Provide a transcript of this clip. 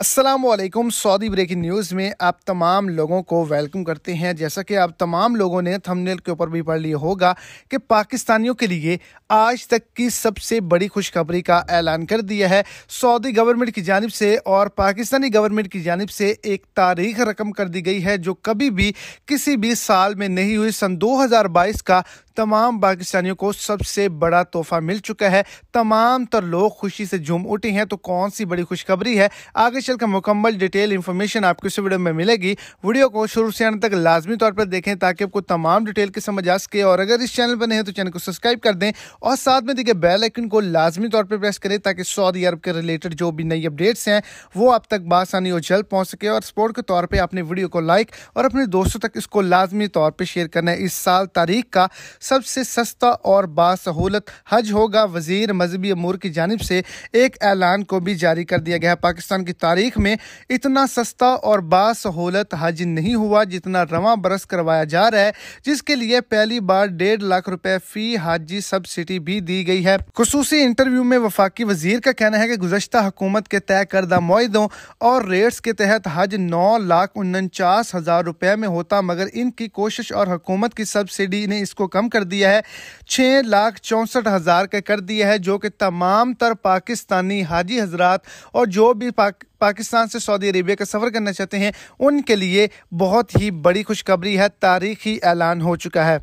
Aslam Saudi breaking news में आप तमाम लोगों को वेलकम करते हैं जैसा कि आप तमाम लोगों ने थंबनेल के ऊपर भी पढ़ लिया होगा कि पाकिस्तानियों के लिए आज तक की सबसे बड़ी खुशखबरी का ऐलान कर दिया है सऊदी गवर्नमेंट की जानब से और पाकिस्तानी गवर्नमेंट की जानब से एक तारीख रकम कर दी गई है जो कभी भी किसी भी साल में नहीं हुई सन दो का तमाम पाकिस्तानियों को सबसे बड़ा तोहफा मिल चुका है तमाम तर लोग खुशी से झूम उठे हैं तो कौन सी बड़ी खुशखबरी है आगे स्पेशल का मुकम्मल डिटेल इन्फॉर्मेशन आपको इस वीडियो में मिलेगी वीडियो को शुरू से अंत तक लाजमी तौर पर देखें ताकि आपको तमाम डिटेल की समझ आ सके और अगर इस चैनल पर नहीं तो चैनल को सब्सक्राइब कर दें और साथ में देखिए बेल आइकन को लाजमी तौर पर प्रेस करें ताकि सऊदी अरब के रिलेटेड जो भी नई अपडेट्स हैं वो आप तक बासानी और जल्द पहुँच सके और स्पोर्ट के तौर पर अपने वीडियो को लाइक और अपने दोस्तों तक इसको लाजमी तौर पर शेयर करना है इस साल तारीख का सबसे सस्ता और बासहूलत हज होगा वजीर मजहबी अमूर की जानब से एक ऐलान को भी जारी कर दिया गया है पाकिस्तान की तारीख तारीख में इतना सस्ता और बासहूलत हज नहीं हुआ जितना रवा बरस करवाया जा रहा है जिसके लिए पहली बार डेढ़ लाख रुपए फी हाजी सब्सिडी भी दी गई है खसूसी इंटरव्यू में वफाकी वजीर का कहना है की गुजशत हुकूमत के तय करदा मुहिदों और रेट्स के तहत हज नौ लाख उनचास हजार रुपए में होता मगर इनकी कोशिश और हकूमत की सब्सिडी ने इसको कम कर दिया है छह लाख चौसठ हज़ार का कर दिया है जो कि तमाम तर पाकिस्तानी हाजी हजरात और जो भी पाकिस्तान से सऊदी अरेबिया का सफ़र करना चाहते हैं उनके लिए बहुत ही बड़ी खुशखबरी है तारीखी ऐलान हो चुका है